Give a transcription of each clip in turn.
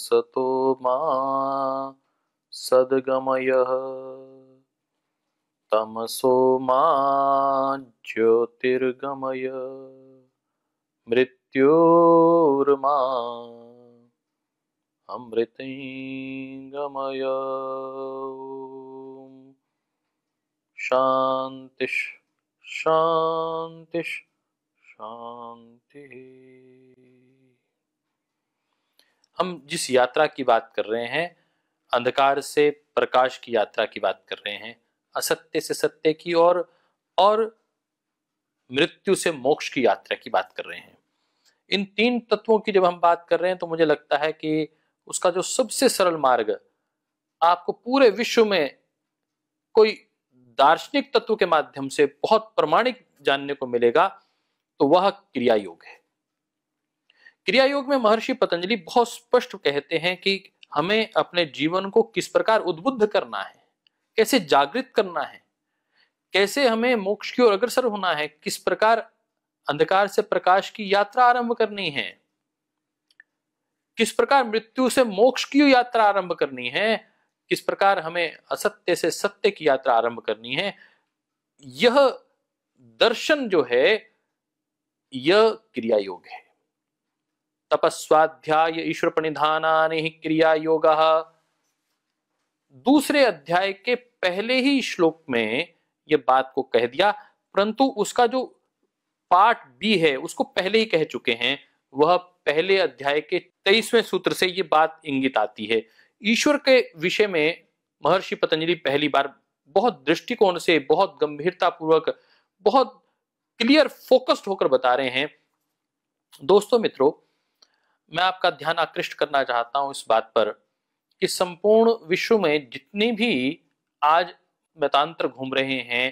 सतो मा सद्गमयः तमसो मा ज्योतिर्गमय मृत्योर्मा अमृतिङ्गमय शान्तिः शान्तिः शान्तिः हम जिस यात्रा की बात कर रहे हैं अंधकार से प्रकाश की यात्रा की बात कर रहे हैं असत्य से सत्य की और और मृत्यु से मोक्ष की यात्रा की बात कर रहे हैं इन तीन तत्वों की जब हम बात कर रहे हैं तो मुझे लगता है कि उसका जो सबसे सरल मार्ग आपको पूरे विश्व में कोई दार्शनिक तत्व के माध्यम से बहुत प्रमाणिक जानने को मिलेगा तो वह क्रिया योग है क्रिया योग में महर्षि पतंजलि बहुत स्पष्ट कहते हैं कि हमें अपने जीवन को किस प्रकार उद्बुद्ध करना है कैसे जागृत करना है कैसे हमें मोक्ष की ओर अग्रसर होना है किस प्रकार अंधकार से प्रकाश की यात्रा आरंभ करनी है किस प्रकार मृत्यु से मोक्ष की यात्रा आरंभ करनी है किस प्रकार हमें असत्य से सत्य की यात्रा आरंभ करनी है यह दर्शन जो है यह क्रिया योग है तपस्वाध्याय ईश्वर प्रणिधान क्रिया योग दूसरे अध्याय के पहले ही श्लोक में ये बात को कह दिया परंतु उसका जो पार्ट बी है उसको पहले ही कह चुके हैं वह पहले अध्याय के तेईसवें सूत्र से ये बात इंगित आती है ईश्वर के विषय में महर्षि पतंजलि पहली बार बहुत दृष्टिकोण से बहुत गंभीरता पूर्वक बहुत क्लियर फोकस्ड होकर बता रहे हैं दोस्तों मित्रों मैं आपका ध्यान आकृष्ट करना चाहता हूं इस बात पर कि संपूर्ण विश्व में जितनी भी आज मतांतर घूम रहे हैं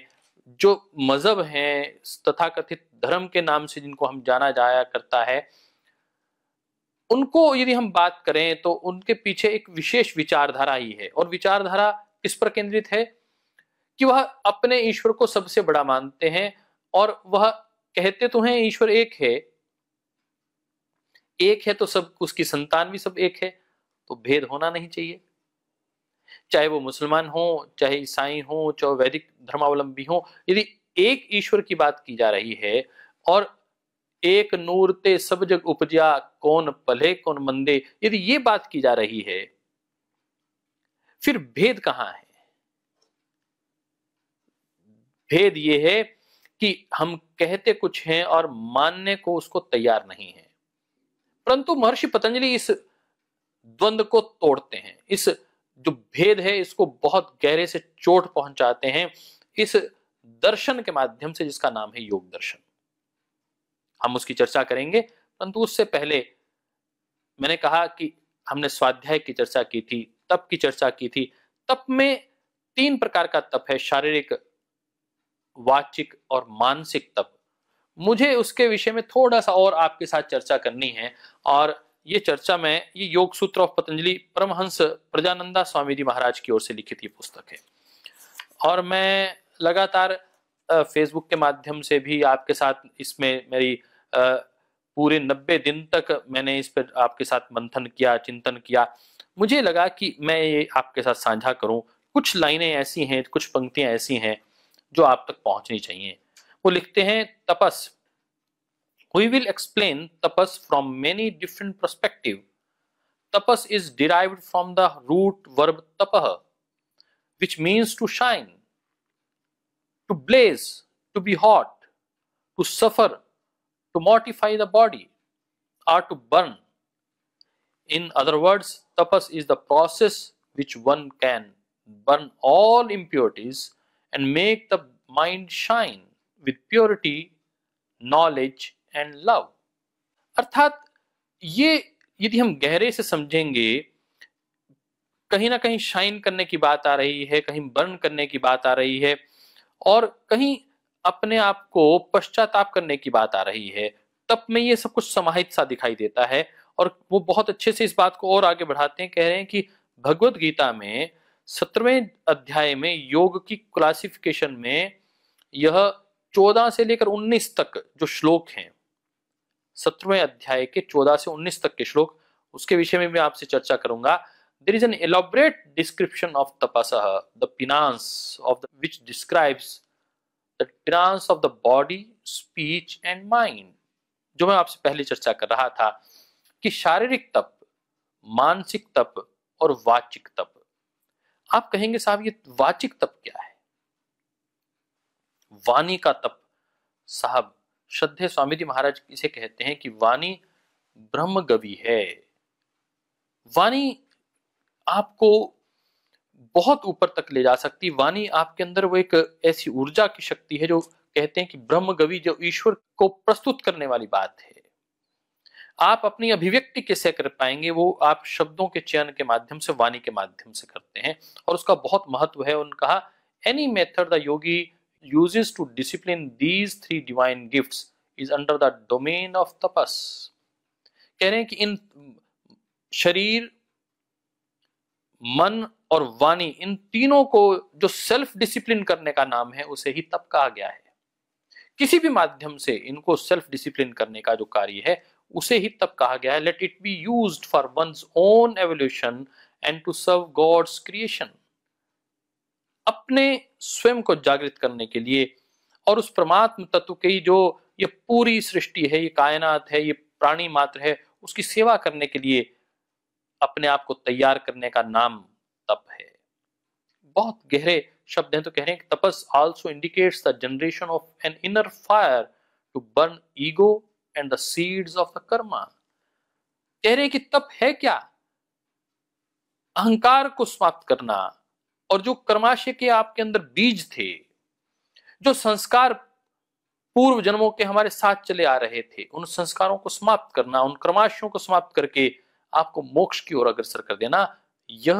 जो मजहब तथा तथाकथित धर्म के नाम से जिनको हम जाना जाया करता है उनको यदि हम बात करें तो उनके पीछे एक विशेष विचारधारा ही है और विचारधारा किस पर केंद्रित है कि वह अपने ईश्वर को सबसे बड़ा मानते हैं और वह कहते तो हैं ईश्वर एक है एक है तो सब उसकी संतान भी सब एक है तो भेद होना नहीं चाहिए चाहे वो मुसलमान हो चाहे ईसाई हो चाहे वैदिक धर्मावलंबी हो यदि एक ईश्वर की बात की जा रही है और एक नूर ते सब जग उपजा कौन पले कौन मंदे यदि ये बात की जा रही है फिर भेद कहां है भेद ये है कि हम कहते कुछ हैं और मानने को उसको तैयार नहीं है परंतु महर्षि पतंजलि इस द्वंद को तोड़ते हैं इस जो भेद है इसको बहुत गहरे से चोट पहुंचाते हैं इस दर्शन के माध्यम से जिसका नाम है योग दर्शन हम उसकी चर्चा करेंगे परंतु उससे पहले मैंने कहा कि हमने स्वाध्याय की चर्चा की थी तप की चर्चा की थी तप में तीन प्रकार का तप है शारीरिक वाचिक और मानसिक तप मुझे उसके विषय में थोड़ा सा और आपके साथ चर्चा करनी है और ये चर्चा में ये योग सूत्र ऑफ पतंजलि परमहंस प्रजानंदा स्वामी जी महाराज की ओर से लिखित ये पुस्तक है और मैं लगातार फेसबुक के माध्यम से भी आपके साथ इसमें मेरी पूरे नब्बे दिन तक मैंने इस पर आपके साथ मंथन किया चिंतन किया मुझे लगा कि मैं ये आपके साथ साझा करूं कुछ लाइनें ऐसी हैं कुछ पंक्तियां ऐसी हैं जो आप तक पहुंचनी चाहिए we will explain tapas from many different perspectives. tapas is derived from the root verb tapah which means to shine to blaze to be hot to suffer to mortify the body or to burn in other words tapas is the process which one can burn all impurities and make the mind shine with purity knowledge and love अर्थात ये यदि हम गहरे से समझेंगे कहीं ना कहीं शाइन करने की बात आ रही है कहीं बर्न करने की बात आ रही है और कहीं अपने आप को पश्चाताप करने की बात आ रही है तप में ये सब कुछ समाहित सा दिखाई देता है और वो बहुत अच्छे से इस बात को और आगे बढ़ाते हैं कह रहे हैं कि भगवत गीता में सत्रहवें अध्याय में योग की क्लासिफिकेशन में यह चौदह से लेकर उन्नीस तक जो श्लोक हैं सत्रहवें अध्याय के चौदह से उन्नीस तक के श्लोक उसके विषय में मैं आपसे चर्चा करूंगा there is an elaborate description of tapas the of the which describes the of the body speech and mind जो मैं आपसे पहले चर्चा कर रहा था कि शारीरिक तप मानसिक तप और वाचिक तप आप कहेंगे साहब ये वाचिक तप क्या है वाणी का तप साहब श्रद्धे स्वामी जी महाराज इसे कहते हैं कि वाणी ब्रह्म गवि है वाणी आपको बहुत ऊपर तक ले जा सकती वाणी आपके अंदर वो एक ऐसी ऊर्जा की शक्ति है जो कहते हैं कि ब्रह्म गवि जो ईश्वर को प्रस्तुत करने वाली बात है आप अपनी अभिव्यक्ति कैसे कर पाएंगे वो आप शब्दों के चयन के माध्यम से वाणी के माध्यम से करते हैं और उसका बहुत महत्व है उन्होंने कहा any method the yogi uses to discipline these three divine gifts is under the domain of tapas कह रहे हैं कि इन शरीर मन और वाणी इन तीनों को जो सेल्फ डिसिप्लिन करने का नाम है उसे ही तप कहा गया है किसी भी माध्यम से इनको सेल्फ डिसिप्लिन करने का जो कार्य है उसे ही तप कहा गया है let it be use for one's own evolution and to serve God's creation अपने स्वयं को जागृत करने के लिए और उस परमात्म तत्व की जो ये पूरी सृष्टि है ये कायनात है ये प्राणी मात्र है उसकी सेवा करने के लिए अपने आप को तैयार करने का नाम तप है बहुत गहरे शब्द हैं तो कह रहे हैं tapas also indicates the generation of an inner fire to burn ego and the seeds of the karma कह रहे हैं कि तप है क्या अहंकार को समाप्त करना और जो कर्माशय के आपके अंदर बीज थे जो संस्कार पूर्व जन्मों के हमारे साथ चले आ रहे थे उन संस्कारों को समाप्त करना उन कर्माशयों को समाप्त करके आपको मोक्ष की ओर अग्रसर कर देना यह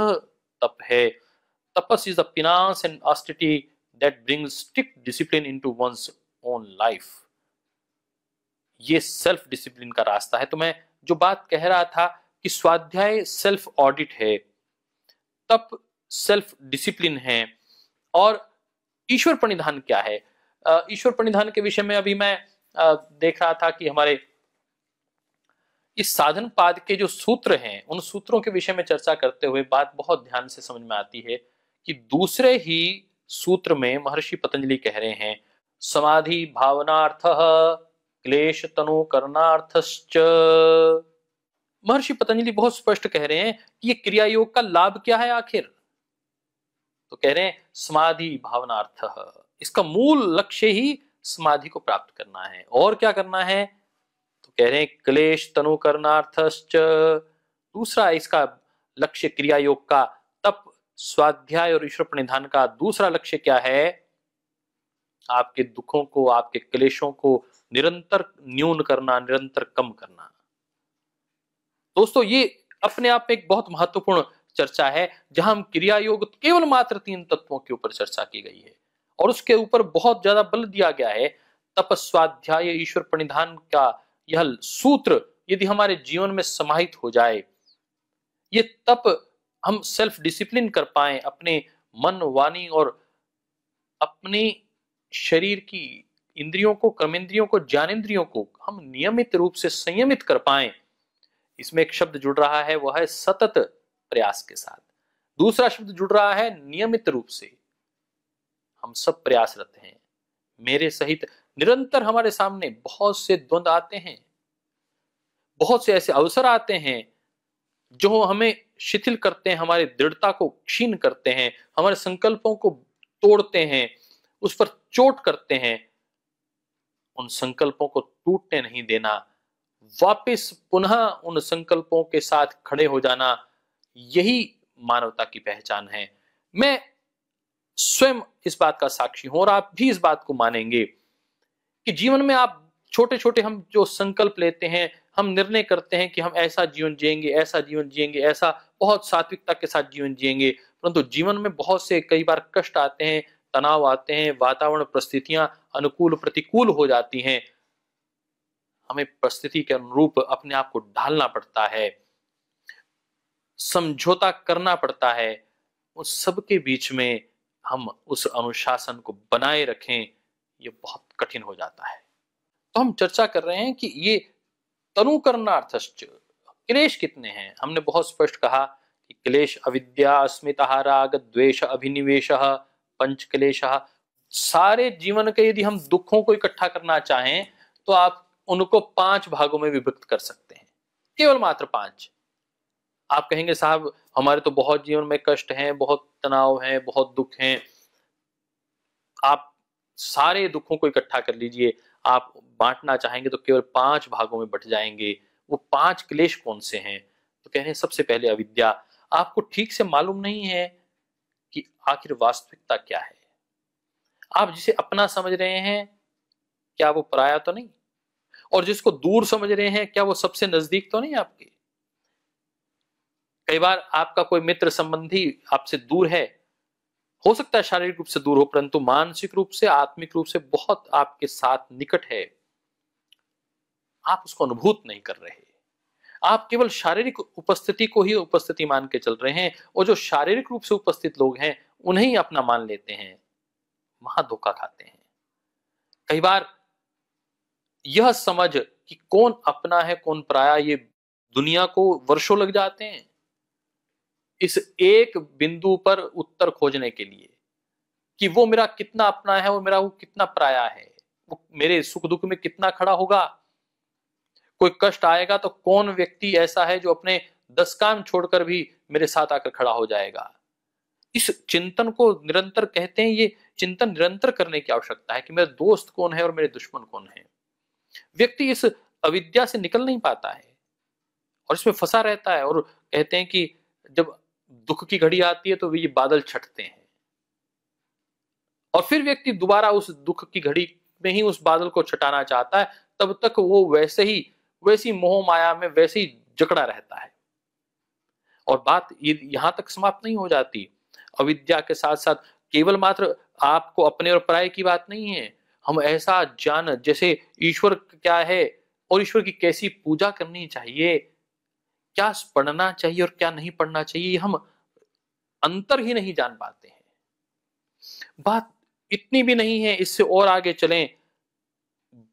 तप है tapas is as and austerity that brings strict discipline into one's own life ये सेल्फ डिसिप्लिन का रास्ता है तो मैं जो बात कह रहा था कि स्वाध्याय सेल्फ ऑडिट है तप सेल्फ डिसिप्लिन है और ईश्वर प्रणिधान क्या है ईश्वर प्रणिधान के विषय में अभी मैं देख रहा था कि हमारे इस साधन पाद के जो सूत्र हैं उन सूत्रों के विषय में चर्चा करते हुए बात बहुत ध्यान से समझ में आती है कि दूसरे ही सूत्र में महर्षि पतंजलि कह रहे हैं समाधि भावनार्थ क्लेश तनु करणार्थश्च महर्षि पतंजलि बहुत स्पष्ट कह रहे हैं कि ये क्रिया योग का लाभ क्या है आखिर तो कह रहे हैं समाधि भावनार्थ इसका मूल लक्ष्य ही समाधि को प्राप्त करना है और क्या करना है तो कह रहे हैं क्लेश तनु करणार्थश्च दूसरा इसका लक्ष्य क्रिया योग का तप स्वाध्याय और ईश्वर प्रणिधान का दूसरा लक्ष्य क्या है आपके दुखों को आपके क्लेशों को निरंतर न्यून करना निरंतर कम करना दोस्तों ये अपने आप में एक बहुत महत्वपूर्ण चर्चा है जहां क्रिया योग केवल मात्र तीन तत्वों के ऊपर चर्चा की गई है और उसके ऊपर बहुत ज्यादा बल दिया गया है तपस्वाध्याय ईश्वर प्रणिधान का यह सूत्र यदि हमारे जीवन में समाहित हो जाए ये तप हम सेल्फ डिसिप्लिन कर पाए अपने मन वाणी और अपने शरीर की इंद्रियों को कर्मेंद्रियों को ज्ञानेन्द्रियों को हम नियमित रूप से संयमित कर पाए इसमें एक शब्द जुड़ रहा है वह है सतत प्रयास के साथ दूसरा शब्द जुड़ रहा है नियमित रूप से हम सब प्रयासरत हैं मेरे सहित निरंतर हमारे सामने बहुत से द्वंद आते हैं बहुत से ऐसे अवसर आते हैं जो हमें शिथिल करते हैं हमारे दृढ़ता को क्षीण करते हैं हमारे संकल्पों को तोड़ते हैं उस पर चोट करते हैं उन संकल्पों को टूटने नहीं देना वापस पुनः उन संकल्पों के साथ खड़े हो जाना यही मानवता की पहचान है मैं स्वयं इस बात का साक्षी हूं और आप भी इस बात को मानेंगे कि जीवन में आप छोटे छोटे हम जो संकल्प लेते हैं हम निर्णय करते हैं कि हम ऐसा जीवन जिएंगे ऐसा जीवन जिएंगे ऐसा बहुत सात्विकता के साथ जीवन जिएंगे परंतु जीवन में बहुत से कई बार कष्ट आते हैं तनाव आते हैं वातावरण परिस्थितियां अनुकूल प्रतिकूल हो जाती हैं हमें परिस्थिति के अनुरूप अपने आप को ढालना पड़ता है समझौता करना पड़ता है उस सबके बीच में हम उस अनुशासन को बनाए रखें ये बहुत कठिन हो जाता है तो हम चर्चा कर रहे हैं कि ये तनु करणार्थश्च क्लेश कितने हैं हमने बहुत स्पष्ट कहा कि क्लेश अविद्या अस्मिता राग द्वेष अभिनिवेश पंच क्लेश सारे जीवन के यदि हम दुखों को इकट्ठा करना चाहें तो आप उनको पांच भागों में विभक्त कर सकते हैं केवल मात्र पांच आप कहेंगे साहब हमारे तो बहुत जीवन में कष्ट है बहुत तनाव है बहुत दुख है आप सारे दुखों को इकट्ठा कर लीजिए आप बांटना चाहेंगे तो केवल पांच भागों में बट जाएंगे वो पांच क्लेश कौन से हैं तो कह रहे हैं सबसे पहले अविद्या आपको ठीक से मालूम नहीं है कि आखिर वास्तविकता क्या है आप जिसे अपना समझ रहे हैं क्या वो पराया तो नहीं और जिसको दूर समझ रहे हैं क्या वो सबसे नजदीक तो नहीं आपके कई बार आपका कोई मित्र संबंधी आपसे दूर है हो सकता है शारीरिक रूप से दूर हो परंतु मानसिक रूप से आत्मिक रूप से बहुत आपके साथ निकट है आप उसको अनुभूत नहीं कर रहे आप केवल शारीरिक उपस्थिति को ही उपस्थिति मान के चल रहे हैं और जो शारीरिक रूप से उपस्थित लोग हैं उन्हें ही अपना मान लेते हैं वहां धोखा खाते हैं कई बार यह समझ कि कौन अपना है कौन पराया ये दुनिया को वर्षों लग जाते हैं इस एक बिंदु पर उत्तर खोजने के लिए कि वो मेरा कितना अपना है और मेरा वो कितना पराया है वो मेरे सुख दुख में कितना खड़ा होगा कोई कष्ट आएगा तो कौन व्यक्ति ऐसा है जो अपने दस काम छोड़कर भी मेरे साथ आकर खड़ा हो जाएगा इस चिंतन को निरंतर कहते हैं ये चिंतन निरंतर करने की आवश्यकता है कि मेरा दोस्त कौन है और मेरे दुश्मन कौन है व्यक्ति इस अविद्या से निकल नहीं पाता है और इसमें फंसा रहता है और कहते हैं कि जब दुख की घड़ी आती है तो वे ये बादल छटते हैं और फिर व्यक्ति दोबारा उस दुख की घड़ी में ही उस बादल को छटाना चाहता है तब तक वो वैसे ही वैसी मोह माया में वैसे ही जकड़ा रहता है और बात ये यहां तक समाप्त नहीं हो जाती अविद्या के साथ साथ केवल मात्र आपको अपने और पराय की बात नहीं है हम ऐसा जान जैसे ईश्वर क्या है और ईश्वर की कैसी पूजा करनी चाहिए क्या पढ़ना चाहिए और क्या नहीं पढ़ना चाहिए हम अंतर ही नहीं जान पाते हैं बात इतनी भी नहीं है इससे और आगे चलें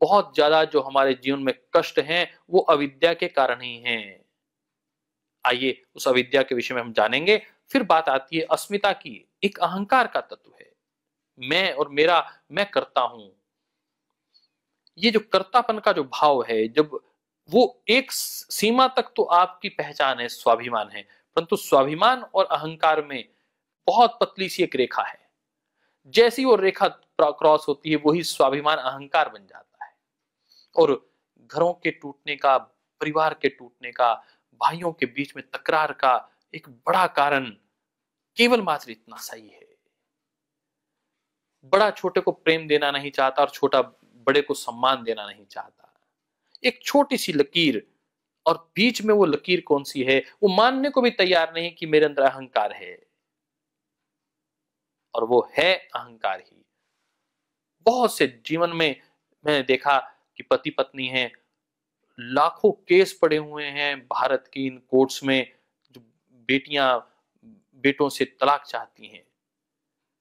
बहुत ज्यादा जो हमारे जीवन में कष्ट हैं वो अविद्या के कारण ही हैं आइए उस अविद्या के विषय में हम जानेंगे फिर बात आती है अस्मिता की एक अहंकार का तत्व है मैं और मेरा मैं करता हूं ये जो कर्तापन का जो भाव है जब वो एक सीमा तक तो आपकी पहचान है स्वाभिमान है परंतु स्वाभिमान और अहंकार में बहुत पतली सी एक रेखा है जैसी वो रेखा क्रॉस होती है वही स्वाभिमान अहंकार बन जाता है और घरों के टूटने का परिवार के टूटने का भाइयों के बीच में तकरार का एक बड़ा कारण केवल मात्र इतना सही है बड़ा छोटे को प्रेम देना नहीं चाहता और छोटा बड़े को सम्मान देना नहीं चाहता एक छोटी सी लकीर और बीच में वो लकीर कौन सी है वो मानने को भी तैयार नहीं कि मेरे अंदर अहंकार है और वो है अहंकार ही बहुत से जीवन में मैंने देखा कि पति पत्नी हैं लाखों केस पड़े हुए हैं भारत की इन कोर्ट्स में जो बेटियां बेटों से तलाक चाहती हैं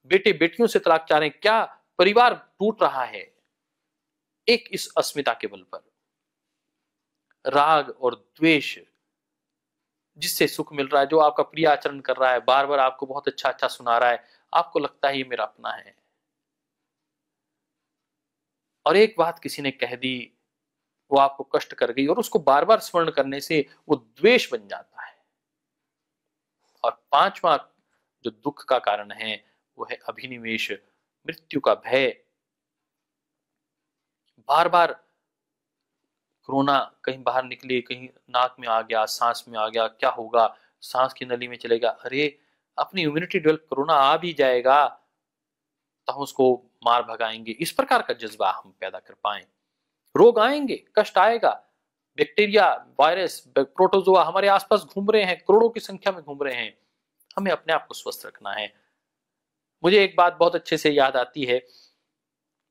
बेटे बेटियों से तलाक चाह रहे हैं क्या परिवार टूट रहा है एक इस अस्मिता के बल पर राग और द्वेष जिससे सुख मिल रहा है जो आपका प्रिय आचरण कर रहा है बार बार आपको बहुत अच्छा अच्छा सुना रहा है आपको लगता है ये मेरा अपना है और एक बात किसी ने कह दी वो आपको कष्ट कर गई और उसको बार बार स्मरण करने से वो द्वेष बन जाता है और पांचवा जो दुख का कारण है वो है अभिनिवेश मृत्यु का भय बार बार कोरोना कहीं बाहर निकले कहीं नाक में आ गया सांस में आ गया क्या होगा सांस की नली में चलेगा अरे अपनी इम्यूनिटी डेवलप कोरोना आ भी जाएगा तो हम उसको मार भगाएंगे इस प्रकार का जज्बा हम पैदा कर पाए रोग आएंगे कष्ट आएगा बैक्टीरिया वायरस प्रोटोजोआ हमारे आसपास घूम रहे हैं करोड़ों की संख्या में घूम रहे हैं हमें अपने आप को स्वस्थ रखना है मुझे एक बात बहुत अच्छे से याद आती है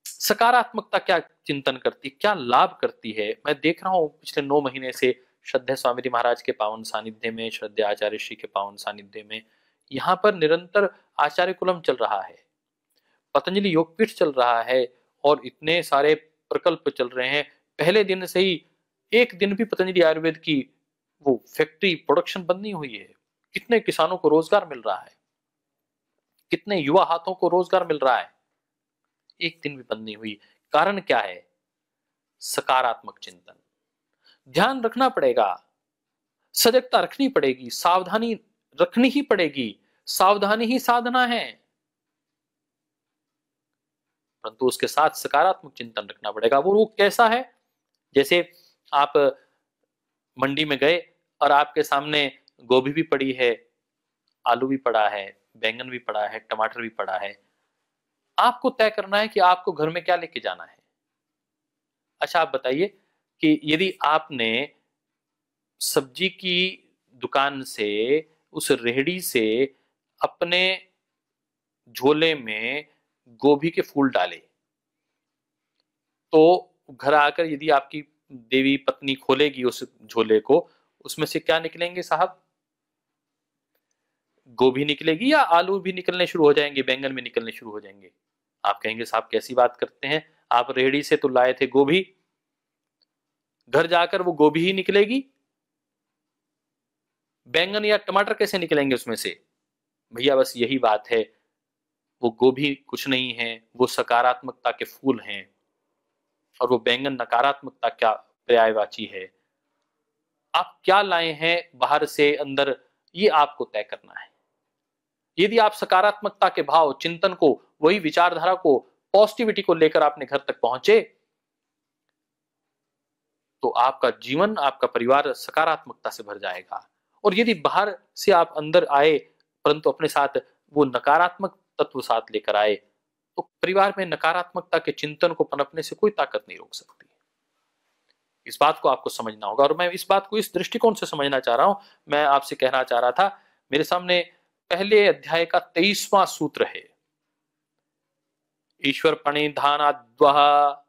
सकारात्मकता क्या चिंतन करती क्या लाभ करती है मैं देख रहा हूँ पिछले नौ महीने से श्रद्धा स्वामी महाराज के पावन सानिध्य में श्रद्धा आचार्य श्री के पावन सानिध्य में यहाँ पर निरंतर आचार्य कुलम चल रहा है पतंजलि योगपीठ चल रहा है और इतने सारे प्रकल्प चल रहे हैं पहले दिन से ही एक दिन भी पतंजलि आयुर्वेद की वो फैक्ट्री प्रोडक्शन बंद नहीं हुई है कितने किसानों को रोजगार मिल रहा है कितने युवा हाथों को रोजगार मिल रहा है एक दिन भी बंद नहीं हुई कारण क्या है सकारात्मक चिंतन ध्यान रखना पड़ेगा सजगता रखनी पड़ेगी सावधानी रखनी ही पड़ेगी सावधानी ही साधना है परंतु उसके साथ सकारात्मक चिंतन रखना पड़ेगा वो रोग कैसा है जैसे आप मंडी में गए और आपके सामने गोभी भी पड़ी है आलू भी पड़ा है बैंगन भी पड़ा है टमाटर भी पड़ा है आपको तय करना है कि आपको घर में क्या लेके जाना है अच्छा आप बताइए कि यदि आपने सब्जी की दुकान से उस रेहड़ी से अपने झोले में गोभी के फूल डाले तो घर आकर यदि आपकी देवी पत्नी खोलेगी उस झोले को उसमें से क्या निकलेंगे साहब गोभी निकलेगी या आलू भी निकलने शुरू हो जाएंगे बैंगन भी निकलने शुरू हो जाएंगे आप कहेंगे साहब कैसी बात करते हैं आप रेहड़ी से तो लाए थे गोभी घर जाकर वो गोभी ही निकलेगी बैंगन या टमाटर कैसे निकलेंगे उसमें से भैया बस यही बात है वो गोभी कुछ नहीं है वो सकारात्मकता के फूल हैं और वो बैंगन नकारात्मकता क्या पर्यायवाची है आप क्या लाए हैं बाहर से अंदर ये आपको तय करना है यदि आप सकारात्मकता के भाव चिंतन को वही विचारधारा को पॉजिटिविटी को लेकर आपने अपने घर तक पहुंचे तो आपका जीवन आपका परिवार सकारात्मकता से भर जाएगा और यदि बाहर से आप अंदर आए परंतु अपने साथ वो नकारात्मक तत्व साथ लेकर आए तो परिवार में नकारात्मकता के चिंतन को पनपने से कोई ताकत नहीं रोक सकती इस बात को आपको समझना होगा और मैं इस बात को इस दृष्टिकोण से समझना चाह रहा हूं मैं आपसे कहना चाह रहा था मेरे सामने पहले अध्याय का तेईसवां सूत्र है ईश्वर प्रणिधान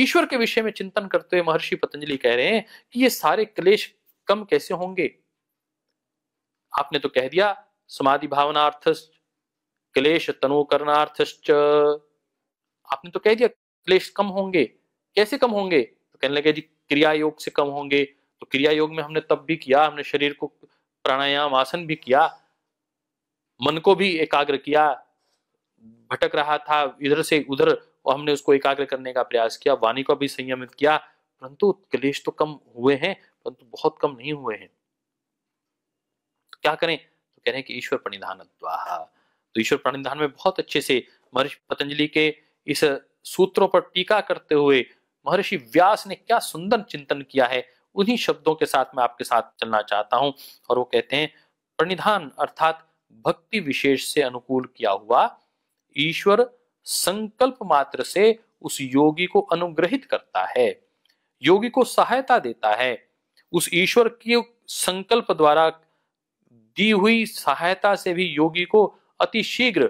ईश्वर के विषय में चिंतन करते हुए महर्षि पतंजलि कह रहे हैं कि ये सारे क्लेश कम कैसे होंगे आपने तो कह दिया समाधि भावनार्थ क्लेश तनुकरणार्थ आपने तो कह दिया क्लेश कम होंगे कैसे कम होंगे तो कहने लगे जी क्रिया योग से कम होंगे तो क्रिया योग में हमने तब भी किया हमने शरीर को प्राणायाम आसन भी किया मन को भी एकाग्र किया भटक रहा था इधर से उधर और हमने उसको एकाग्र करने का प्रयास किया वाणी को भी संयमित किया परंतु क्लेश तो कम हुए हैं परंतु बहुत कम नहीं हुए हैं तो क्या करें तो कह रहे हैं कि ईश्वर प्रणिधान तो ईश्वर प्रणिधान में बहुत अच्छे से महर्षि पतंजलि के इस सूत्रों पर टीका करते हुए महर्षि व्यास ने क्या सुंदर चिंतन किया है उन्हीं शब्दों के साथ मैं आपके साथ चलना चाहता हूं और वो कहते हैं प्रणिधान अर्थात भक्ति विशेष से अनुकूल किया हुआ ईश्वर संकल्प मात्र से उस योगी को अनुग्रहित करता है योगी को सहायता देता है उस ईश्वर के संकल्प द्वारा दी हुई सहायता से भी योगी को अति शीघ्र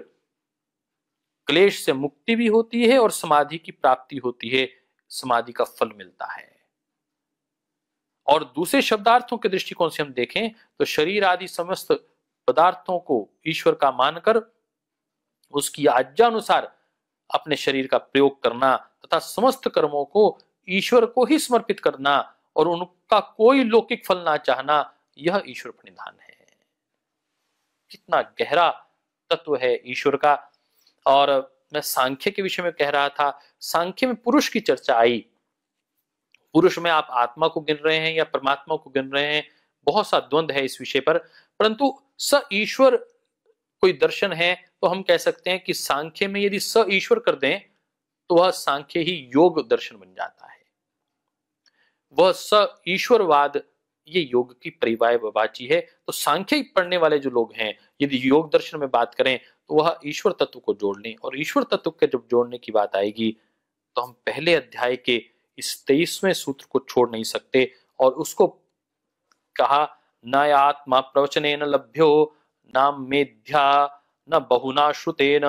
क्लेश से मुक्ति भी होती है और समाधि की प्राप्ति होती है समाधि का फल मिलता है और दूसरे शब्दार्थों के दृष्टिकोण से हम देखें तो शरीर आदि समस्त पदार्थों को ईश्वर का मानकर उसकी अनुसार अपने शरीर का प्रयोग करना तथा समस्त कर्मों को ईश्वर को ही समर्पित करना और उनका कोई लौकिक फल ना चाहना यह ईश्वर प्रणिधान है कितना गहरा तत्व है ईश्वर का और मैं सांख्य के विषय में कह रहा था सांख्य में पुरुष की चर्चा आई पुरुष में आप आत्मा को गिन रहे हैं या परमात्मा को गिन रहे हैं बहुत सा द्वंद्व है इस विषय पर परंतु स ईश्वर कोई दर्शन है तो हम कह सकते हैं कि सांख्य में यदि स ईश्वर कर दें तो वह सांख्य ही योग दर्शन बन जाता है वह स ईश्वरवाद ये योग की बाची है तो सांख्य पढ़ने वाले जो लोग हैं यदि योग दर्शन में बात करें तो वह ईश्वर तत्व को जोड़ने और ईश्वर तत्व के जब जोड़ने की बात आएगी तो हम पहले अध्याय के इस तेईसवें सूत्र को छोड़ नहीं सकते और उसको कहा न आत्मा प्रवचन लभ्यो न मेध्या न बहुना श्रुतेन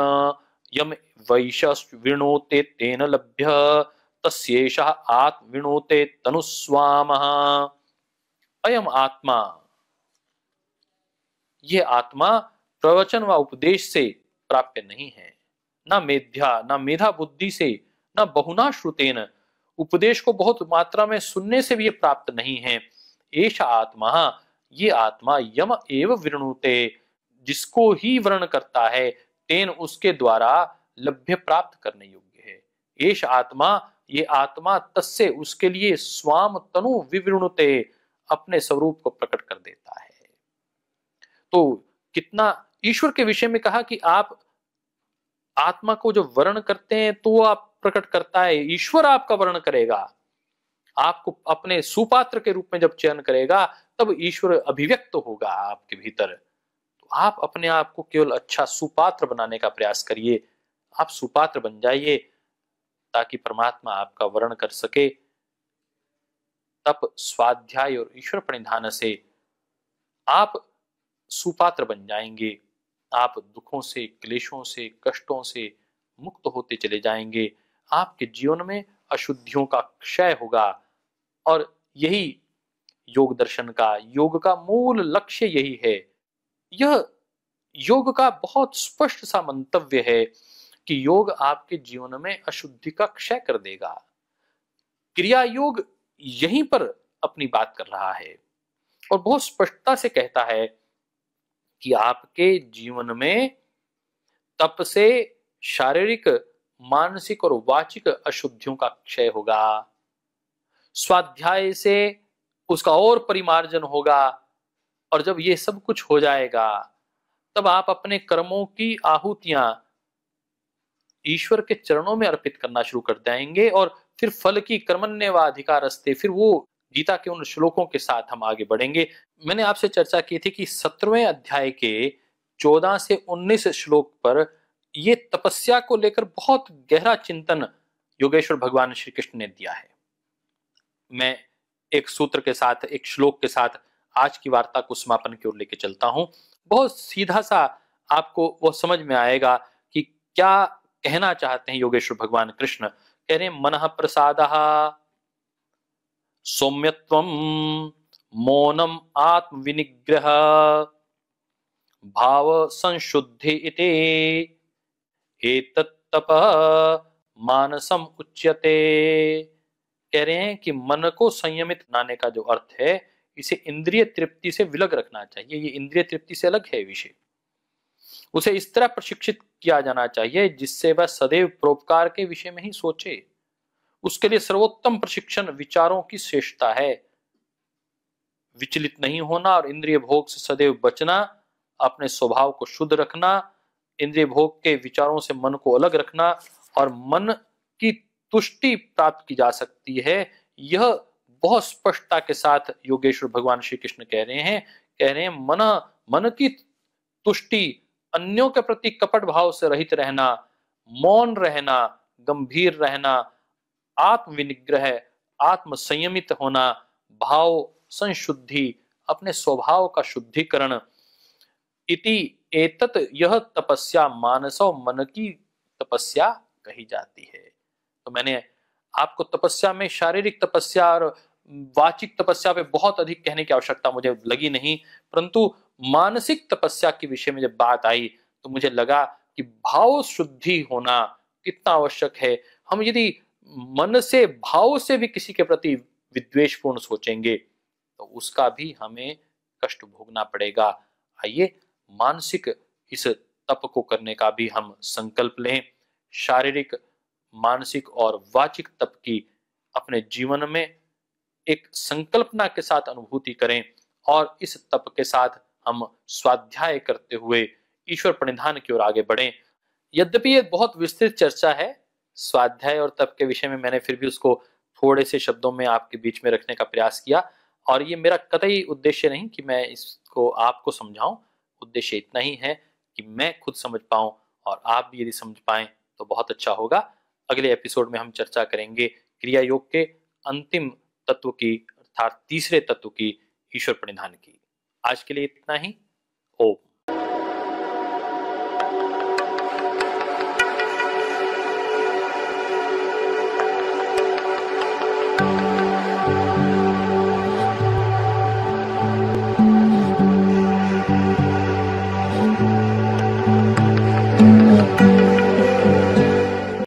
यम वैश विणोते तेन लभ्य तस्ेष आत्मणोते तनुस्वाम अयम आत्मा ये आत्मा प्रवचन व उपदेश से प्राप्य नहीं है न मेध्या न मेधा बुद्धि से न बहुना श्रुतेन उपदेश को बहुत मात्रा में सुनने से भी ये प्राप्त नहीं है एष आत्मा ये आत्मा यम एव विरणुते जिसको ही वर्ण करता है तेन उसके द्वारा लभ्य प्राप्त करने योग्य है एश आत्मा ये आत्मा तस्से उसके लिए स्वाम तनु विवृणुते अपने स्वरूप को प्रकट कर देता है तो कितना ईश्वर के विषय में कहा कि आप आत्मा को जो वर्ण करते हैं तो आप प्रकट करता है ईश्वर आपका वर्ण करेगा आपको अपने सुपात्र के रूप में जब चयन करेगा तब ईश्वर अभिव्यक्त होगा आपके भीतर तो आप अपने आप को केवल अच्छा सुपात्र बनाने का प्रयास करिए आप सुपात्र बन जाइए ताकि परमात्मा आपका वर्ण कर सके तप स्वाध्याय और ईश्वर परिधान से आप सुपात्र बन जाएंगे आप दुखों से क्लेशों से कष्टों से मुक्त होते चले जाएंगे आपके जीवन में अशुद्धियों का क्षय होगा और यही योग दर्शन का योग का मूल लक्ष्य यही है यह योग का बहुत स्पष्ट सा मंतव्य है कि योग आपके जीवन में अशुद्धि का क्षय कर देगा क्रिया योग यहीं पर अपनी बात कर रहा है और बहुत स्पष्टता से कहता है कि आपके जीवन में तप से शारीरिक मानसिक और वाचिक अशुद्धियों का क्षय होगा स्वाध्याय से उसका और परिमार्जन होगा और जब ये सब कुछ हो जाएगा तब आप अपने कर्मों की आहुतियां ईश्वर के चरणों में अर्पित करना शुरू कर देंगे और फिर फल की कर्मण्य व अधिकार रस्ते फिर वो गीता के उन श्लोकों के साथ हम आगे बढ़ेंगे मैंने आपसे चर्चा की थी कि सत्रहवें अध्याय के चौदह से उन्नीस श्लोक पर ये तपस्या को लेकर बहुत गहरा चिंतन योगेश्वर भगवान श्री कृष्ण ने दिया है मैं एक सूत्र के साथ एक श्लोक के साथ आज की वार्ता को समापन की ओर लेके चलता हूं बहुत सीधा सा आपको वो समझ में आएगा कि क्या कहना चाहते हैं योगेश्वर भगवान कृष्ण कह रहे मन प्रसाद सौम्यत्व मौनम आत्मविनिग्रह भाव संशुद्धि इति एतत्तप मानसम उच्यते कह रहे हैं कि मन को संयमित बनाने का जो अर्थ है इसे इंद्रिय तृप्ति से विलग रखना चाहिए ये इंद्रिय तृप्ति से अलग है विषय उसे इस तरह प्रशिक्षित किया जाना चाहिए जिससे वह सदैव परोपकार के विषय में ही सोचे उसके लिए सर्वोत्तम प्रशिक्षण विचारों की श्रेष्ठता है विचलित नहीं होना और इंद्रिय भोग से सदैव बचना अपने स्वभाव को शुद्ध रखना इंद्रिय भोग के विचारों से मन को अलग रखना और मन की तुष्टि प्राप्त की जा सकती है यह बहुत स्पष्टता के साथ योगेश्वर भगवान श्री कृष्ण कह रहे हैं कह रहे हैं मन मन की तुष्टि अन्यों के प्रति कपट भाव से रहित रहना मौन रहना गंभीर रहना आत्मविनिग्रह आत्म संयमित होना भाव संशुद्धि अपने स्वभाव का शुद्धिकरण इति एतत यह तपस्या मानसव मन की तपस्या कही जाती है तो मैंने आपको तपस्या में शारीरिक तपस्या और वाचिक तपस्या पे बहुत अधिक कहने की आवश्यकता मुझे लगी नहीं परंतु मानसिक तपस्या के विषय में जब बात आई तो मुझे लगा कि भाव शुद्धि होना कितना आवश्यक है हम यदि मन से भाव से भी किसी के प्रति विद्वेषपूर्ण सोचेंगे तो उसका भी हमें कष्ट भोगना पड़ेगा आइए मानसिक इस तप को करने का भी हम संकल्प लें शारीरिक मानसिक और वाचिक तप की अपने जीवन में एक संकल्पना के साथ अनुभूति करें और इस तप के साथ हम स्वाध्याय करते हुए ईश्वर प्रणिधान की ओर आगे बढ़ें यद्यपि ये बहुत विस्तृत चर्चा है स्वाध्याय और तप के विषय में मैंने फिर भी उसको थोड़े से शब्दों में आपके बीच में रखने का प्रयास किया और ये मेरा कतई उद्देश्य नहीं कि मैं इसको आपको समझाऊं उद्देश्य इतना ही है कि मैं खुद समझ पाऊं और आप भी यदि समझ पाए तो बहुत अच्छा होगा अगले एपिसोड में हम चर्चा करेंगे क्रिया योग के अंतिम तत्व की अर्थात तीसरे तत्व की ईश्वर परिधान की आज के लिए इतना ही ओम